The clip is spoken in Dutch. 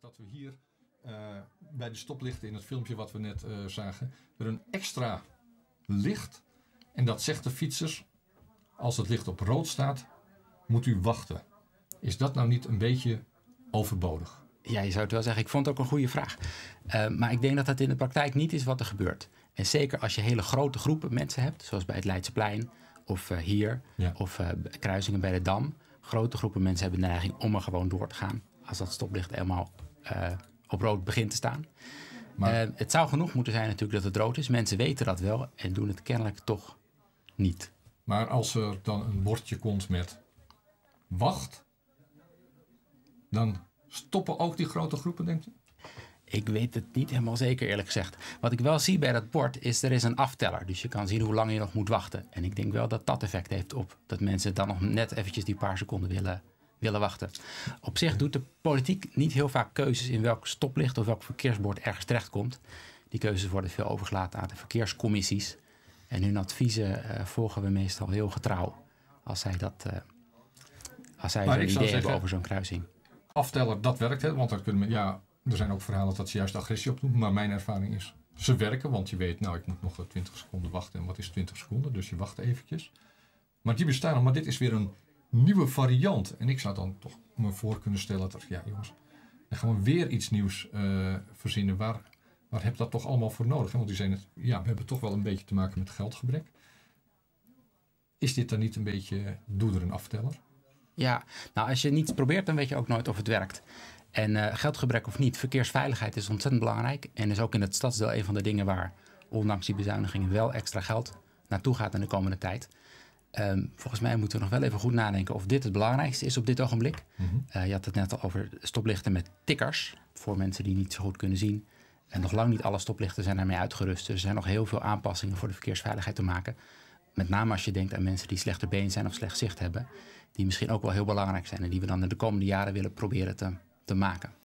dat we hier eh, bij de stoplichten in het filmpje wat we net eh, zagen, er een extra licht. En dat zegt de fietsers, als het licht op rood staat, moet u wachten. Is dat nou niet een beetje overbodig? Ja, je zou het wel zeggen. Ik vond het ook een goede vraag. Eh, maar ik denk dat dat in de praktijk niet is wat er gebeurt. En zeker als je hele grote groepen mensen hebt, zoals bij het Leidseplein of hier, of kruisingen bij de Dam. Grote groepen mensen hebben de neiging om er gewoon door te gaan als dat stoplicht helemaal eh, op rood begint te staan. Maar... Eh, het zou genoeg moeten zijn natuurlijk dat het rood is. Mensen weten dat wel en doen het kennelijk toch niet. Maar als er dan een bordje komt met wacht, dan stoppen ook die grote groepen, denk je? Ik weet het niet helemaal zeker, eerlijk gezegd. Wat ik wel zie bij dat bord is, er is een afteller. Dus je kan zien hoe lang je nog moet wachten. En ik denk wel dat dat effect heeft op dat mensen dan nog net eventjes die paar seconden willen willen wachten. Op zich doet de politiek niet heel vaak keuzes in welk stoplicht of welk verkeersbord ergens terechtkomt. Die keuzes worden veel overgelaten aan de verkeerscommissies. En hun adviezen eh, volgen we meestal heel getrouw als zij dat. Eh, als zij een idee zeggen, hebben over zo'n kruising. Afteller, dat werkt, hè? want er, kunnen, ja, er zijn ook verhalen dat ze juist agressie opdoen. Maar mijn ervaring is, ze werken, want je weet, nou, ik moet nog 20 eh, seconden wachten. En wat is 20 seconden? Dus je wacht eventjes. Maar die bestaan Maar dit is weer een nieuwe variant. En ik zou dan toch me voor kunnen stellen dat, ja jongens, dan gaan we weer iets nieuws uh, verzinnen. Waar, waar heb dat toch allemaal voor nodig? Want die zijn het, ja, we hebben toch wel een beetje te maken met geldgebrek. Is dit dan niet een beetje doeder en afteller? Ja, nou als je niets probeert, dan weet je ook nooit of het werkt. En eh, geldgebrek of niet, verkeersveiligheid is ontzettend belangrijk. En is ook in het stadsdeel een van de dingen waar, ondanks die bezuinigingen, wel extra geld naartoe gaat in de komende tijd. Ehm, volgens mij moeten we nog wel even goed nadenken of dit het belangrijkste is op dit ogenblik. Mhm. Eh, je had het net al over stoplichten met tikkers voor mensen die niet zo goed kunnen zien. En nog lang niet alle stoplichten zijn daarmee uitgerust. Dus er zijn nog heel veel aanpassingen voor de verkeersveiligheid te maken. Met name als je denkt aan mensen die slechter been zijn of slecht zicht hebben. Die misschien ook wel heel belangrijk zijn en die we dan in de komende jaren willen proberen te, te maken.